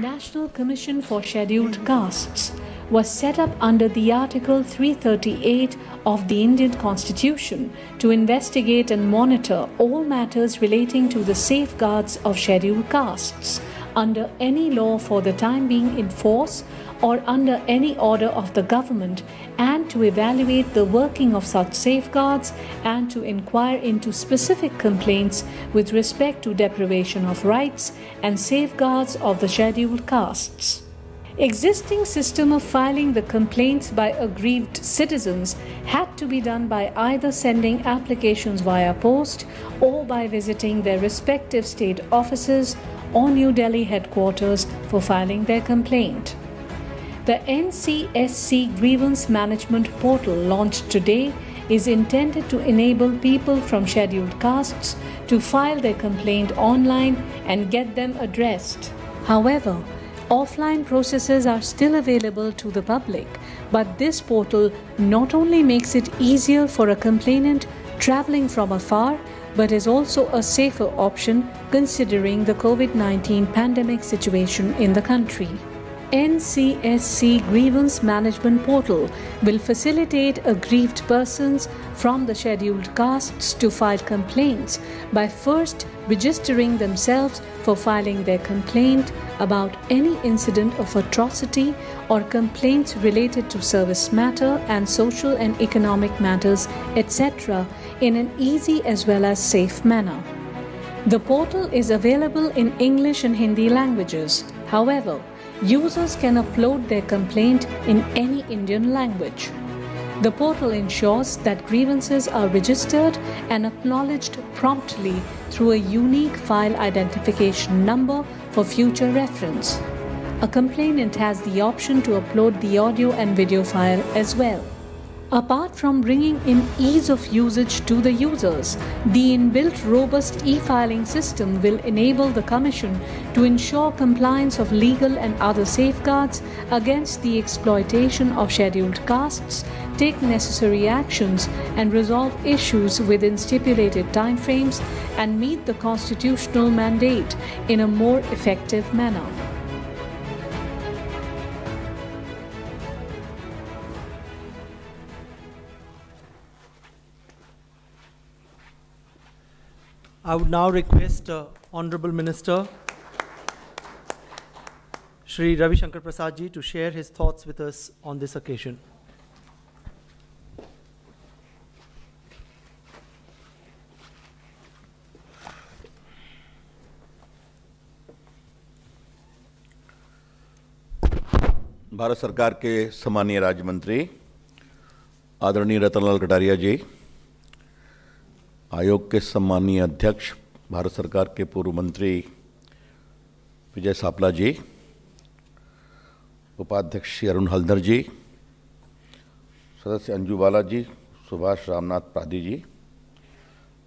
National Commission for Scheduled Castes was set up under the Article 338 of the Indian Constitution to investigate and monitor all matters relating to the safeguards of scheduled castes under any law for the time being in force or under any order of the government and to evaluate the working of such safeguards and to inquire into specific complaints with respect to deprivation of rights and safeguards of the scheduled castes. Existing system of filing the complaints by aggrieved citizens had to be done by either sending applications via post or by visiting their respective state offices or New Delhi headquarters for filing their complaint. The NCSC Grievance Management Portal launched today is intended to enable people from scheduled castes to file their complaint online and get them addressed. However, offline processes are still available to the public, but this portal not only makes it easier for a complainant traveling from afar but is also a safer option considering the COVID 19 pandemic situation in the country. NCSC Grievance Management Portal will facilitate aggrieved persons from the scheduled castes to file complaints by first registering themselves for filing their complaint about any incident of atrocity or complaints related to service matter and social and economic matters, etc., in an easy as well as safe manner. The portal is available in English and Hindi languages. However, users can upload their complaint in any Indian language. The portal ensures that grievances are registered and acknowledged promptly through a unique file identification number for future reference. A complainant has the option to upload the audio and video file as well. Apart from bringing in ease of usage to the users, the inbuilt robust e-filing system will enable the Commission to ensure compliance of legal and other safeguards against the exploitation of scheduled castes, take necessary actions and resolve issues within stipulated timeframes and meet the constitutional mandate in a more effective manner. I would now request uh, Honorable Minister Shri Ravi Shankar Prasad ji to share his thoughts with us on this occasion. Bharat सरकार के सम्मानीय राज्य मंत्री आदरणीय रतनलाल कटारिया जी आयोग के सम्मानीय अध्यक्ष भारत सरकार के पूर्व मंत्री विजय सापला जी उपाध्यक्ष श्री अरुण हल्दर जी सदस्य अंजू बाला जी सुभाष रामनाथ पादी जी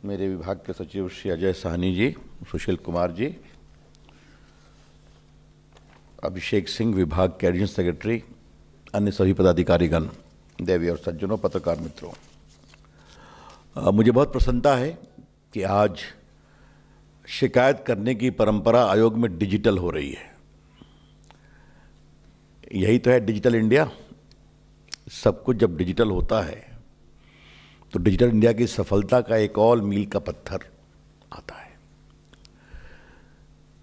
मेरे विभाग के सचिव श्री अजय साहनी जी सुशील कुमार जी अभिषेक सिंह विभाग के एडिशनल सेक्रेटरी अन्य सभी पदाधिकारीगण देवी और सज्जनों पत्रकार मित्रों मुझे बहुत प्रसन्नता है कि आज शिकायत करने की परंपरा आयोग में डिजिटल हो रही है यही तो है डिजिटल इंडिया सब कुछ जब डिजिटल होता है तो डिजिटल इंडिया की सफलता का एक और मील का पत्थर आता है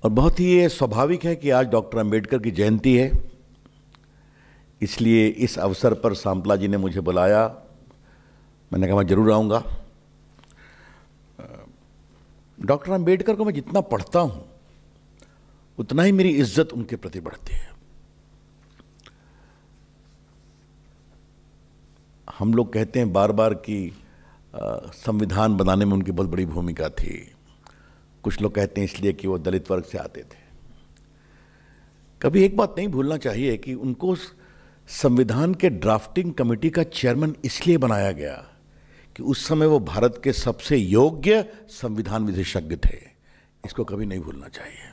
और बहुत ही ये स्वाभाविक है कि आज डॉक्टर अंबेडकर की जयंती है इसलिए इस अवसर पर सांपला जी ने मुझे बुलाया मैंने कहा मैं ज़रूर आऊँगा डॉक्टर अम्बेडकर को मैं जितना पढ़ता हूं उतना ही मेरी इज्जत उनके प्रति बढ़ती है हम लोग कहते हैं बार बार कि संविधान बनाने में उनकी बहुत बड़ी भूमिका थी कुछ लोग कहते हैं इसलिए कि वो दलित वर्ग से आते थे कभी एक बात नहीं भूलना चाहिए कि उनको संविधान के ड्राफ्टिंग कमेटी का चेयरमैन इसलिए बनाया गया कि उस समय वो भारत के सबसे योग्य संविधान विशेषज्ञ थे इसको कभी नहीं भूलना चाहिए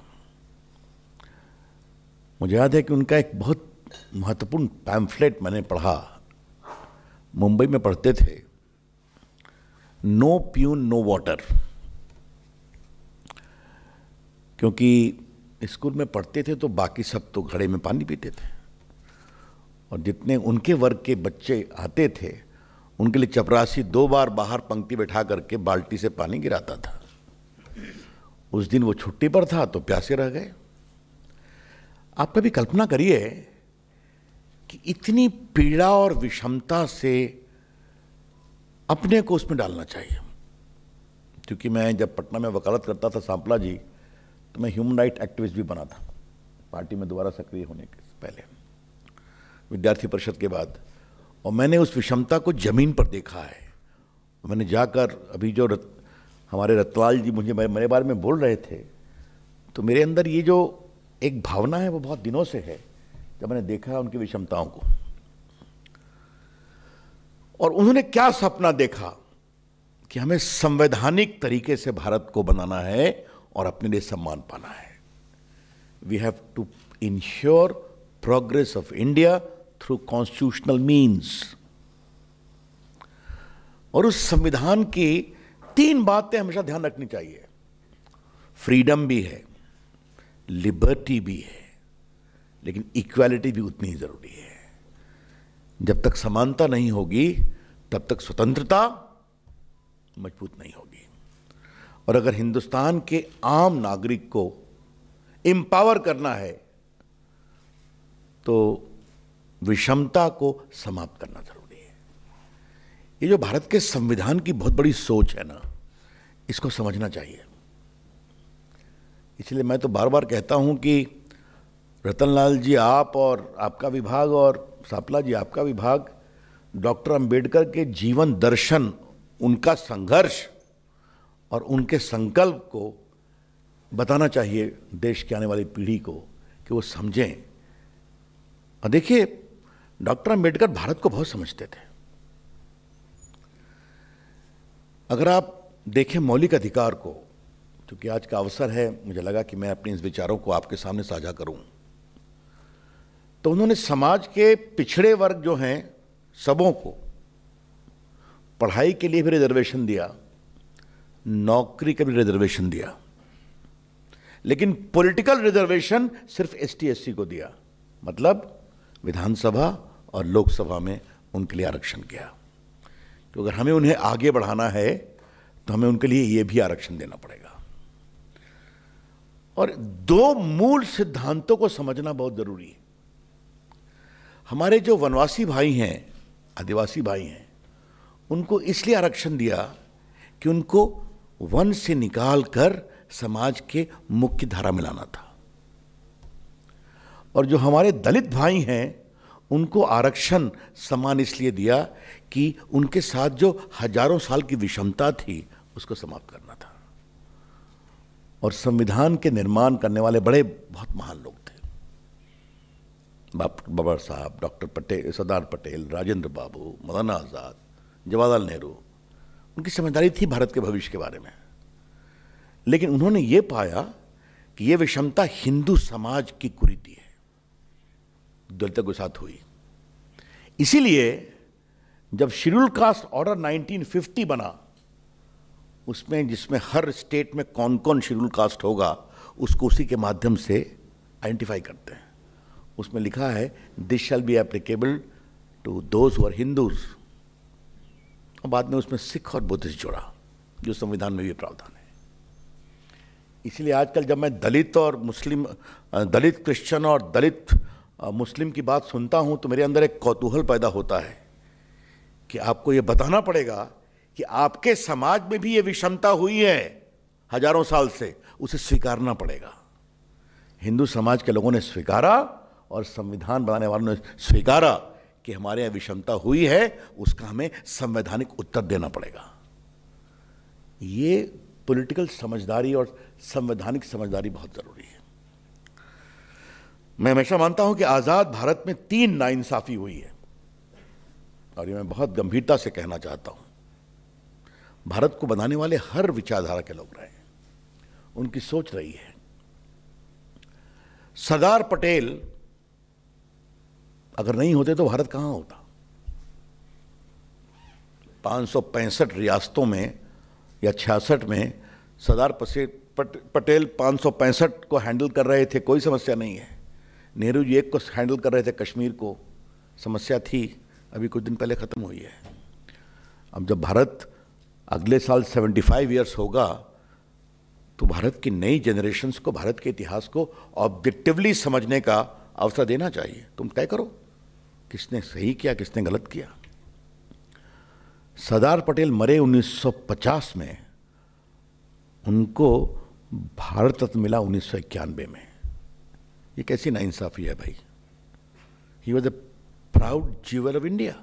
मुझे याद है कि उनका एक बहुत महत्वपूर्ण पैम्फलेट मैंने पढ़ा मुंबई में पढ़ते थे नो प्यून नो वाटर क्योंकि स्कूल में पढ़ते थे तो बाकी सब तो घड़े में पानी पीते थे और जितने उनके वर्ग के बच्चे आते थे उनके लिए चपरासी दो बार बाहर पंक्ति बैठा करके बाल्टी से पानी गिराता था उस दिन वो छुट्टी पर था तो प्यासे रह गए आप कभी कल्पना करिए कि इतनी पीड़ा और विषमता से अपने को उसमें डालना चाहिए क्योंकि मैं जब पटना में वकालत करता था सांपला जी तो मैं ह्यूमन राइट एक्टिविस्ट भी बना था पार्टी में दोबारा सक्रिय होने के पहले विद्यार्थी परिषद के बाद और मैंने उस विषमता को ज़मीन पर देखा है मैंने जाकर अभी जो रत, हमारे रतलाल जी मुझे मेरे बारे में बोल रहे थे तो मेरे अंदर ये जो एक भावना है वो बहुत दिनों से है जब मैंने देखा है उनकी विषमताओं को और उन्होंने क्या सपना देखा कि हमें संवैधानिक तरीके से भारत को बनाना है और अपने लिए सम्मान पाना है we have to ensure progress of India through constitutional means. और उस संविधान की तीन बातें हमेशा ध्यान रखनी चाहिए फ्रीडम भी है लिबर्टी भी है लेकिन इक्वालिटी भी उतनी ही ज़रूरी है जब तक समानता नहीं होगी तब तक स्वतंत्रता मजबूत नहीं होगी और अगर हिंदुस्तान के आम नागरिक को एम्पावर करना है तो विषमता को समाप्त करना जरूरी है ये जो भारत के संविधान की बहुत बड़ी सोच है ना इसको समझना चाहिए इसलिए मैं तो बार बार कहता हूँ कि रतनलाल जी आप और आपका विभाग और सापला जी आपका विभाग डॉक्टर अंबेडकर के जीवन दर्शन उनका संघर्ष और उनके संकल्प को बताना चाहिए देश की आने वाली पीढ़ी को कि वो समझें और देखिए डॉक्टर अंबेडकर भारत को बहुत समझते थे अगर आप देखें मौलिक अधिकार को क्योंकि आज का अवसर है मुझे लगा कि मैं अपने इस विचारों को आपके सामने साझा करूं तो उन्होंने समाज के पिछड़े वर्ग जो हैं सबों को पढ़ाई के लिए भी रिजर्वेशन दिया नौकरी का भी रिजर्वेशन दिया लेकिन पॉलिटिकल रिजर्वेशन सिर्फ एस टी को दिया मतलब विधानसभा और लोकसभा में उनके लिए आरक्षण किया तो अगर हमें उन्हें आगे बढ़ाना है तो हमें उनके लिए ये भी आरक्षण देना पड़ेगा और दो मूल सिद्धांतों को समझना बहुत ज़रूरी है हमारे जो वनवासी भाई हैं आदिवासी भाई हैं उनको इसलिए आरक्षण दिया कि उनको वन से निकाल कर समाज के मुख्य धारा में लाना था और जो हमारे दलित भाई हैं उनको आरक्षण समान इसलिए दिया कि उनके साथ जो हजारों साल की विषमता थी उसको समाप्त करना था और संविधान के निर्माण करने वाले बड़े बहुत महान लोग थे बाबा साहब डॉक्टर पटेल सरदार पटेल राजेंद्र बाबू मौलाना आज़ाद जवाहरलाल नेहरू उनकी समझदारी थी भारत के भविष्य के बारे में लेकिन उन्होंने ये पाया कि ये विषमता हिंदू समाज की कुरीति है दलित के साथ हुई इसीलिए जब शेड्यूल कास्ट ऑर्डर 1950 बना उसमें जिसमें हर स्टेट में कौन कौन शेड्यूल कास्ट होगा उसको उसी के माध्यम से आइडेंटिफाई करते हैं उसमें लिखा है this shall be applicable to those और हिंदूज और बाद में उसमें सिख और बुद्धिस्ट जोड़ा जो संविधान में भी प्रावधान है इसलिए आजकल जब मैं दलित और मुस्लिम दलित क्रिश्चन और दलित मुस्लिम की बात सुनता हूँ तो मेरे अंदर एक कौतूहल पैदा होता है कि आपको ये बताना पड़ेगा कि आपके समाज में भी ये विषमता हुई है हजारों साल से उसे स्वीकारना पड़ेगा हिंदू समाज के लोगों ने स्वीकारा और संविधान बनाने वालों ने स्वीकारा कि हमारे यहाँ विषमता हुई है उसका हमें संवैधानिक उत्तर देना पड़ेगा ये पॉलिटिकल समझदारी और संवैधानिक समझदारी बहुत ज़रूरी है मैं हमेशा मानता हूं कि आज़ाद भारत में तीन नाइंसाफ़ी हुई है और ये मैं बहुत गंभीरता से कहना चाहता हूं भारत को बनाने वाले हर विचारधारा के लोग रहे हैं उनकी सोच रही है सरदार पटेल अगर नहीं होते तो भारत कहां होता 565 रियासतों में या छियासठ में सरदार पटेल 565 को हैंडल कर रहे थे कोई समस्या नहीं है नेहरू जी एक को हैंडल कर रहे थे कश्मीर को समस्या थी अभी कुछ दिन पहले ख़त्म हुई है अब जब भारत अगले साल 75 इयर्स होगा तो भारत की नई जनरेशन्स को भारत के इतिहास को ऑब्जेक्टिवली समझने का अवसर देना चाहिए तुम तय करो किसने सही किया किसने गलत किया सरदार पटेल मरे 1950 में उनको भारत रत्न मिला उन्नीस में ये कैसी नाइंसाफ़ी है भाई ही वॉज अ प्राउड जीवर ऑफ इंडिया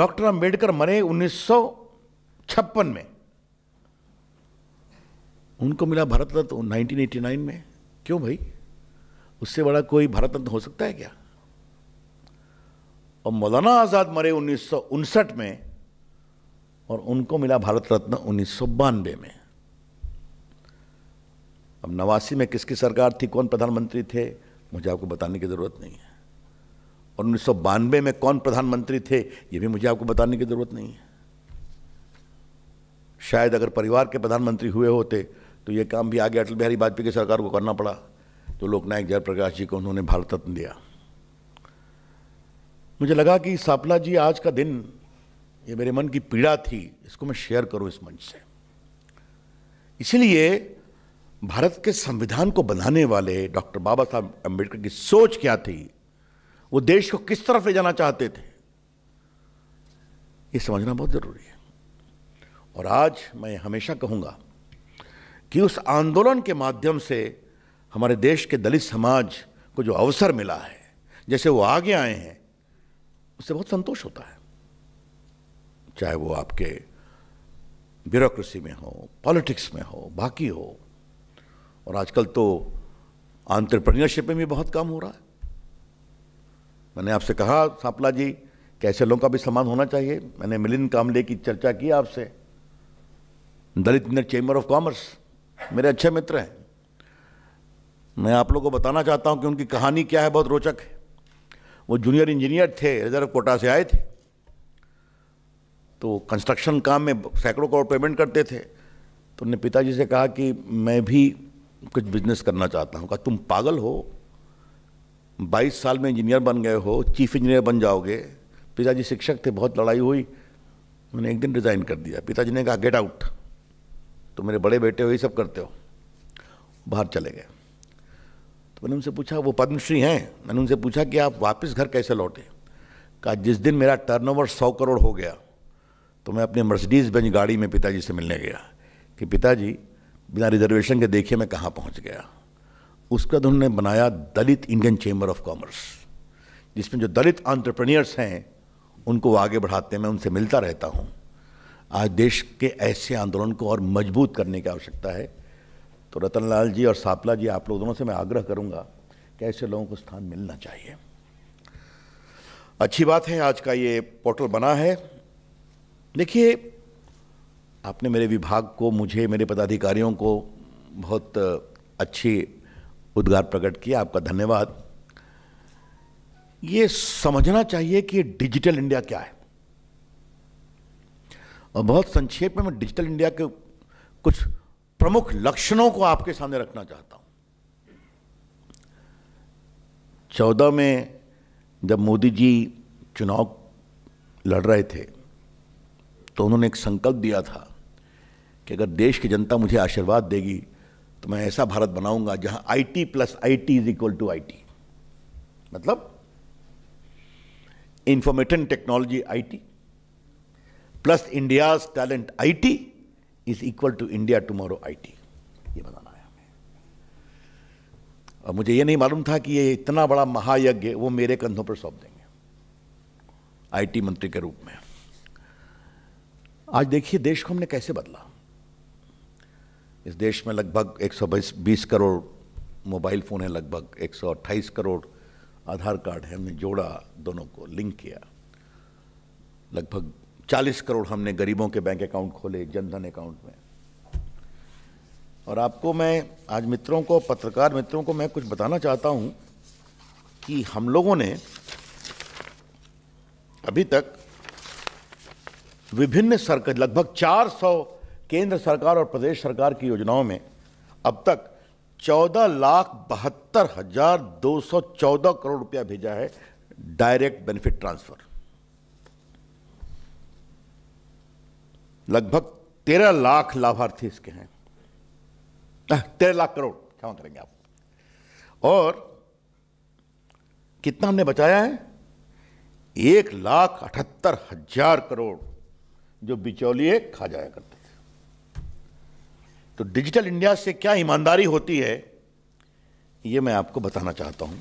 डॉक्टर अंबेडकर मरे उन्नीस में उनको मिला भारत रत्न 1989 तो में क्यों भाई उससे बड़ा कोई भारत रत्न हो सकता है क्या और मौलाना आज़ाद मरे उन्नीस में और उनको मिला भारत रत्न उन्नीस में अब नवासी में किसकी सरकार थी कौन प्रधानमंत्री थे मुझे आपको बताने की ज़रूरत नहीं है और उन्नीस में कौन प्रधानमंत्री थे ये भी मुझे आपको बताने की ज़रूरत नहीं है शायद अगर परिवार के प्रधानमंत्री हुए होते तो ये काम भी आगे अटल बिहारी वाजपेयी की सरकार को करना पड़ा तो लोकनायक जयप्रकाश जी को उन्होंने भारत रत्न दिया मुझे लगा कि सापला जी आज का दिन ये मेरे मन की पीड़ा थी इसको मैं शेयर करूं इस मंच से इसलिए भारत के संविधान को बनाने वाले डॉक्टर बाबा साहब अम्बेडकर की सोच क्या थी वो देश को किस तरफ ले जाना चाहते थे ये समझना बहुत ज़रूरी है और आज मैं हमेशा कहूँगा कि उस आंदोलन के माध्यम से हमारे देश के दलित समाज को जो अवसर मिला है जैसे वो आगे आए हैं उससे बहुत संतोष होता है चाहे वो आपके ब्यूरोक्रेसी में हो पॉलिटिक्स में हो बाकी हो और आजकल तो आंट्रप्रनियरशिप में भी बहुत काम हो रहा है मैंने आपसे कहा सांपला जी कैसे लोगों का भी सम्मान होना चाहिए मैंने मिलिंद कामले की चर्चा की आपसे Dalit Indian chamber of commerce मेरे अच्छे मित्र हैं मैं आप लोगों को बताना चाहता हूं कि उनकी कहानी क्या है बहुत रोचक है वो जूनियर इंजीनियर थे रिजर्व कोटा से आए थे तो कंस्ट्रक्शन काम में सैकड़ों करोड़ पेमेंट करते थे तो उनने पिताजी से कहा कि मैं भी कुछ बिजनेस करना चाहता हूँ कहा तुम पागल हो 22 साल में इंजीनियर बन गए हो चीफ इंजीनियर बन जाओगे पिताजी शिक्षक थे बहुत लड़ाई हुई मैंने एक दिन रिज़ाइन कर दिया पिताजी ने कहा गेट आउट तो मेरे बड़े बेटे हो यही सब करते हो बाहर चले गए तो मैंने उनसे पूछा वो पद्मश्री हैं मैंने उनसे पूछा कि आप वापस घर कैसे लौटे कहा जिस दिन मेरा टर्नओवर सौ करोड़ हो गया तो मैं अपने मर्सिडीज़ बेंज गाड़ी में पिताजी से मिलने गया कि पिताजी बिना रिजर्वेशन के देखे मैं कहाँ पहुँच गया उसके बाद तो उन्होंने बनाया Dalit Indian chamber of commerce जिसमें जो दलित ऑन्ट्रप्रनियर्स हैं उनको आगे बढ़ाते हैं मैं उनसे मिलता रहता हूँ आज देश के ऐसे आंदोलन को और मजबूत करने की आवश्यकता है तो रतनलाल जी और सापला जी आप लोग दोनों से मैं आग्रह करूँगा कि ऐसे लोगों को स्थान मिलना चाहिए अच्छी बात है आज का ये पोर्टल बना है देखिए आपने मेरे विभाग को मुझे मेरे पदाधिकारियों को बहुत अच्छी उद्गार प्रकट किया आपका धन्यवाद ये समझना चाहिए कि डिजिटल इंडिया क्या है और बहुत संक्षेप में मैं डिजिटल इंडिया के कुछ प्रमुख लक्षणों को आपके सामने रखना चाहता हूं चौदह में जब मोदी जी चुनाव लड़ रहे थे तो उन्होंने एक संकल्प दिया था कि अगर देश की जनता मुझे आशीर्वाद देगी तो मैं ऐसा भारत बनाऊंगा जहां I T plus I T is equal to I T मतलब information technology I T plus India's talent I T is equal to India tomorrow I T ये बताना है हमें और मुझे ये नहीं मालूम था कि ये इतना बड़ा महायज्ञ वो मेरे कंधों पर सौंप देंगे आईटी मंत्री के रूप में आज देखिए देश को हमने कैसे बदला इस देश में लगभग एक करोड़ मोबाइल फ़ोन है लगभग 128 करोड़ आधार कार्ड है हमने जोड़ा दोनों को लिंक किया लगभग 40 करोड़ हमने गरीबों के बैंक अकाउंट खोले जनधन अकाउंट में और आपको मैं आज मित्रों को पत्रकार मित्रों को मैं कुछ बताना चाहता हूं कि हम लोगों ने अभी तक विभिन्न सरकार लगभग 400 केंद्र सरकार और प्रदेश सरकार की योजनाओं में अब तक चौदह लाख बहत्तर हजार दो सौ चौदह करोड़ रुपया भेजा है डायरेक्ट बेनिफिट ट्रांसफर लगभग तेरह लाख लाभार्थी इसके हैं तेरह लाख करोड़ क्षमा करेंगे आप और कितना हमने बचाया है एक लाख अठहत्तर हजार करोड़ जो बिचौलिए खा जाया करते तो डिजिटल इंडिया से क्या ईमानदारी होती है ये मैं आपको बताना चाहता हूं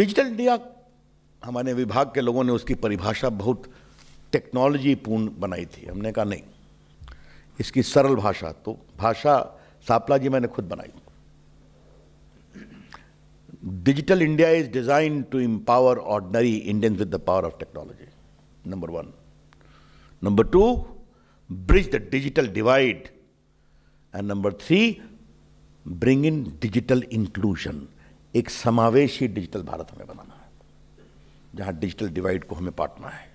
डिजिटल इंडिया हमारे विभाग के लोगों ने उसकी परिभाषा बहुत टेक्नोलॉजी पूर्ण बनाई थी हमने कहा नहीं इसकी सरल भाषा तो भाषा सापला जी मैंने खुद बनाई digital India is design to empower ordinary Indian with the power of technology number one. Number two, bridge the digital divide. And number three, bring in digital inclusion. एक समावेशी डिजिटल भारत हमें बनाना है जहां डिजिटल डिवाइड को हमें पाटना है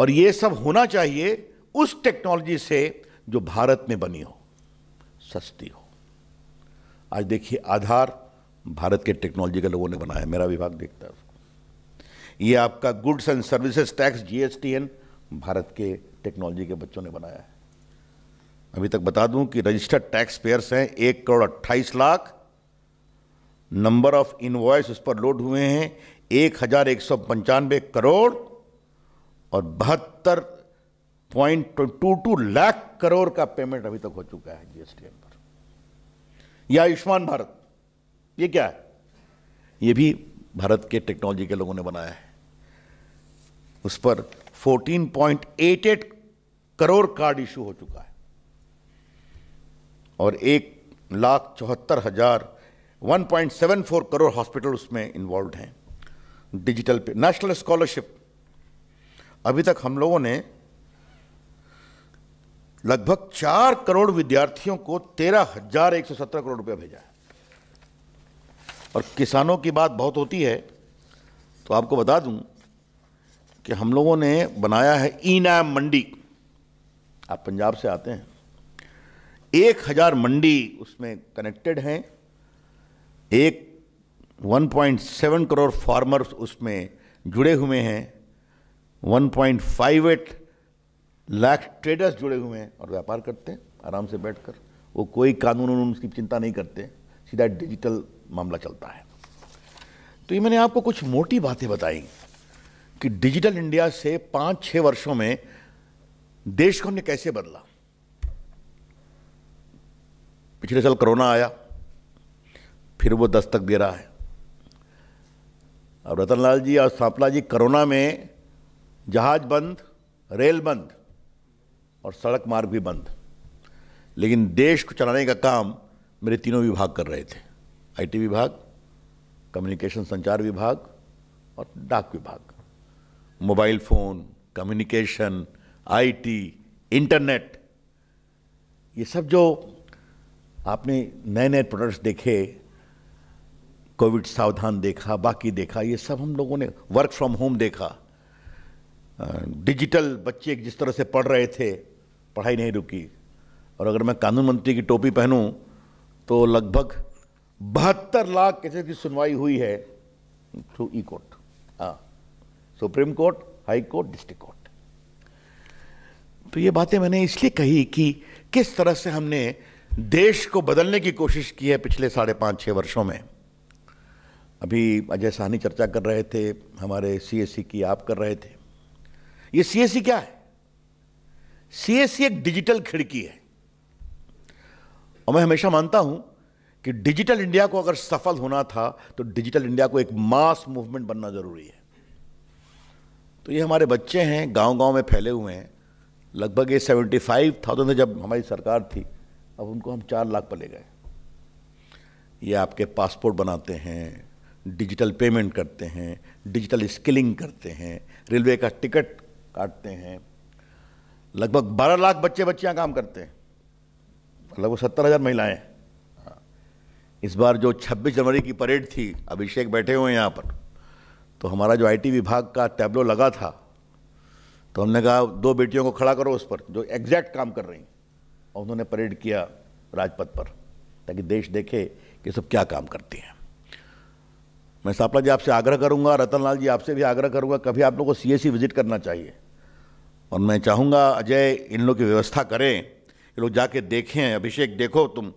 और यह सब होना चाहिए उस टेक्नोलॉजी से जो भारत में बनी हो सस्ती हो आज देखिए आधार भारत के टेक्नोलॉजी के लोगों ने बनाया मेरा विभाग देखता है उसको ये आपका goods and services tax GSTN Bharat के टेक्नोलॉजी के बच्चों ने बनाया है अभी तक बता दूं कि रजिस्टर्ड टैक्स पेयर्स हैं एक करोड़ अट्ठाईस लाख नंबर ऑफ इनवॉइस उस पर लोड हुए हैं एक हजार एक सौ पंचानवे करोड़ और बहत्तर point two two lakh crore का पेमेंट अभी तक हो चुका है जीएसटी पर यह आयुष्मान भारत ये क्या है ये भी भारत के टेक्नोलॉजी के लोगों ने बनाया है उस पर 14.88 करोड़ कार्ड इशू हो चुका है और एक लाख चौहत्तर हज़ार one point seven four crore hospital उसमें इन्वॉल्व हैं डिजिटल पे नेशनल स्कॉलरशिप अभी तक हम लोगों ने लगभग चार करोड़ विद्यार्थियों को तेरह हजार एक सौ सत्रह करोड़ रुपया भेजा है और किसानों की बात बहुत होती है तो आपको बता दूं कि हम लोगों ने बनाया है नैम मंडी आप पंजाब से आते हैं एक हज़ार मंडी उसमें कनेक्टेड हैं एक 1.7 करोड़ फार्मर्स उसमें जुड़े हुए हैं 1.58 लाख ट्रेडर्स जुड़े हुए हैं और व्यापार करते हैं आराम से बैठकर वो कोई कानून उनून की चिंता नहीं करते सीधा डिजिटल मामला चलता है तो ये मैंने आपको कुछ मोटी बातें बताई कि डिजिटल इंडिया से पांच छह वर्षों में देश को हमने कैसे बदला पिछले साल कोरोना आया फिर वो दस्तक दे रहा है अब रतनलाल जी और सांपला जी कोरोना में जहाज बंद रेल बंद और सड़क मार्ग भी बंद लेकिन देश को चलाने का काम मेरे तीनों विभाग कर रहे थे आईटी विभाग कम्युनिकेशन संचार विभाग और डाक विभाग mobile phone communication IT, internet ये सब जो आपने नए नए प्रोडक्ट्स देखे कोविड सावधान देखा बाकी देखा ये सब हम लोगों ने वर्क फ्रॉम होम देखा डिजिटल बच्चे जिस तरह से पढ़ रहे थे पढ़ाई नहीं रुकी और अगर मैं कानून मंत्री की टोपी पहनूं तो लगभग बहत्तर लाख केसेस की सुनवाई हुई है through e court supreme court high court district court तो ये बातें मैंने इसलिए कही कि किस तरह से हमने देश को बदलने की कोशिश की है पिछले साढ़े पाँच छः वर्षों में अभी अजय साहनी चर्चा कर रहे थे हमारे सीएससी की आप कर रहे थे ये सीएससी क्या है सीएससी एक डिजिटल खिड़की है और मैं हमेशा मानता हूं कि डिजिटल इंडिया को अगर सफल होना था तो डिजिटल इंडिया को एक मास मूवमेंट बनना जरूरी है तो ये हमारे बच्चे हैं गांव-गांव में फैले हुए हैं लगभग ये सेवेंटी फाइव थाउजेंड जब हमारी सरकार थी अब उनको हम चार लाख पर ले गए ये आपके पासपोर्ट बनाते हैं डिजिटल पेमेंट करते हैं डिजिटल स्किलिंग करते हैं रेलवे का टिकट काटते हैं लगभग बारह लाख बच्चे बच्चियाँ काम करते हैं लगभग सत्तर हज़ार महिलाएँ हाँ। इस बार जो 26 जनवरी की परेड थी अभिषेक बैठे हुए हैं यहाँ पर तो हमारा जो आईटी विभाग का टैबलो लगा था तो हमने कहा दो बेटियों को खड़ा करो उस पर जो एग्जैक्ट काम कर रही और उन्होंने परेड किया राजपथ पर ताकि देश देखे कि सब क्या काम करती हैं मैं सापला जी आपसे आग्रह करूंगा रतनलाल जी आपसे भी आग्रह करूंगा कभी आप लोग को सीएसी विजिट e करना चाहिए और मैं चाहूँगा अजय इन लोग की व्यवस्था करें ये लोग जाके देखें अभिषेक देखो तुम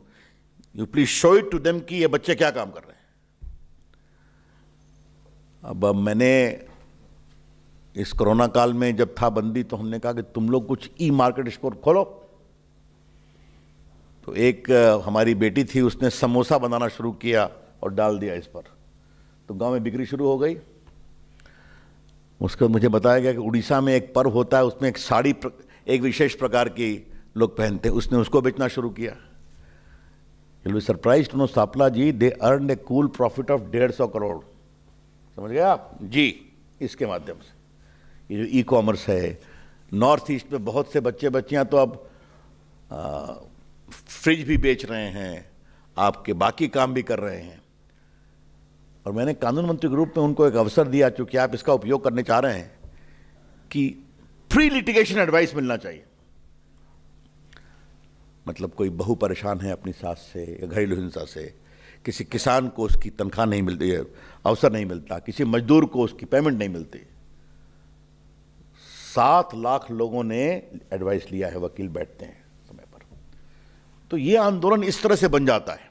you please show it to them कि ये बच्चे क्या काम कर रहे हैं अब मैंने इस कोरोना काल में जब था बंदी तो हमने कहा कि तुम लोग कुछ ई मार्केट स्टोर खोलो तो एक हमारी बेटी थी उसने समोसा बनाना शुरू किया और डाल दिया इस पर तो गांव में बिक्री शुरू हो गई बाद मुझे बताया गया कि उड़ीसा में एक पर्व होता है उसमें एक साड़ी प्र, एक विशेष प्रकार की लोग पहनते हैं उसने उसको बेचना शुरू किया surprise to know Sapla ji they earn a cool profit of डेढ़ सौ करोड़ समझ गए आप जी इसके माध्यम से ये जो ई कॉमर्स है नॉर्थ ईस्ट में बहुत से बच्चे बच्चियां तो अब फ्रिज भी बेच रहे हैं आपके बाकी काम भी कर रहे हैं और मैंने कानून मंत्री के रूप में उनको एक अवसर दिया चूंकि आप इसका उपयोग करने चाह रहे हैं कि फ्री लिटिगेशन एडवाइस मिलना चाहिए मतलब कोई बहु परेशान है अपनी सास से या घरेलू हिंसा से किसी किसान को उसकी तनख्वाह नहीं मिलती है अवसर नहीं मिलता किसी मजदूर को उसकी पेमेंट नहीं मिलती सात लाख लोगों ने एडवाइस लिया है वकील बैठते हैं समय पर तो ये आंदोलन इस तरह से बन जाता है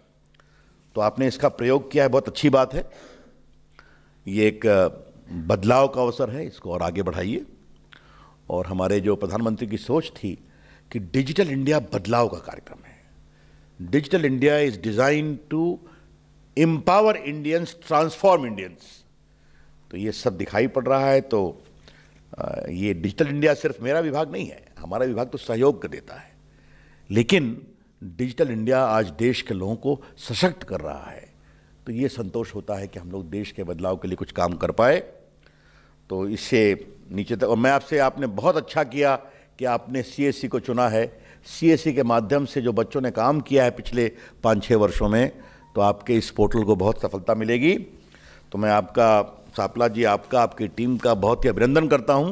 तो आपने इसका प्रयोग किया है बहुत अच्छी बात है ये एक बदलाव का अवसर है इसको और आगे बढ़ाइए और हमारे जो प्रधानमंत्री की सोच थी कि डिजिटल इंडिया बदलाव का कार्यक्रम है digital India is design to empower Indians transform Indians तो ये सब दिखाई पड़ रहा है तो ये डिजिटल इंडिया सिर्फ मेरा विभाग नहीं है हमारा विभाग तो सहयोग कर देता है लेकिन डिजिटल इंडिया आज देश के लोगों को सशक्त कर रहा है तो ये संतोष होता है कि हम लोग देश के बदलाव के लिए कुछ काम कर पाए तो इससे नीचे तक और मैं आपसे आपने बहुत अच्छा किया कि आपने सी को चुना है सी के माध्यम से जो बच्चों ने काम किया है पिछले पाँच छः वर्षों में तो आपके इस पोर्टल को बहुत सफलता मिलेगी तो मैं आपका सापला जी आपका आपकी टीम का बहुत ही अभिनंदन करता हूँ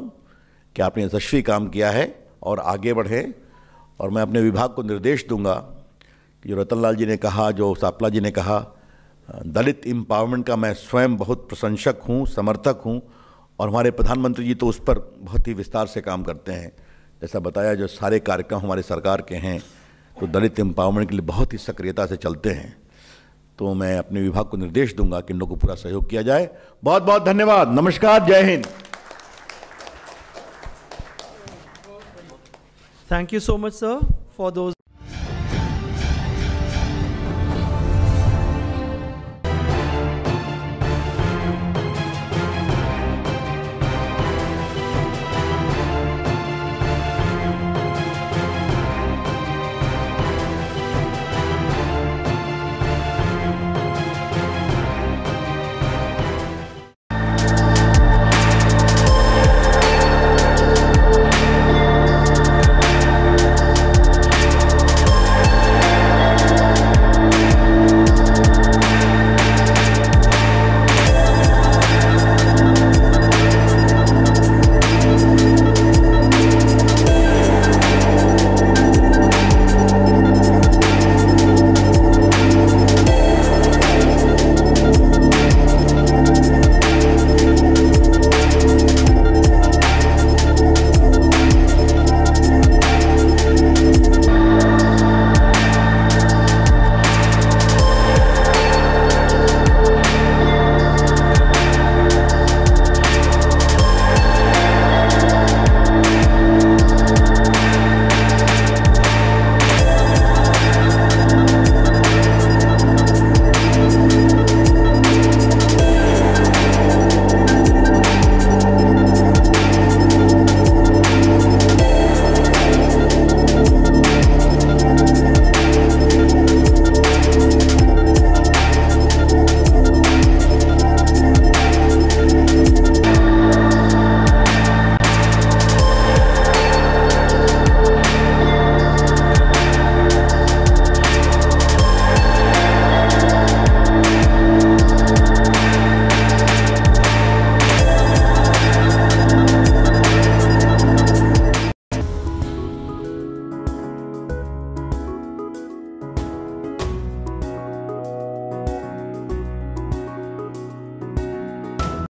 कि आपने यशस्वी काम किया है और आगे बढ़ें और मैं अपने विभाग को निर्देश दूंगा कि जो लाल जी ने कहा जो सापला जी ने कहा दलित एम्पावरमेंट का मैं स्वयं बहुत प्रशंसक हूँ समर्थक हूँ और हमारे प्रधानमंत्री जी तो उस पर बहुत ही विस्तार से काम करते हैं जैसा बताया जो सारे कार्यक्रम हमारे सरकार के हैं तो दलित एम्पावरमेंट के लिए बहुत ही सक्रियता से चलते हैं तो मैं अपने विभाग को निर्देश दूंगा कि इन लोगों को पूरा सहयोग किया जाए बहुत बहुत धन्यवाद नमस्कार जय हिंद thank you so much sir for those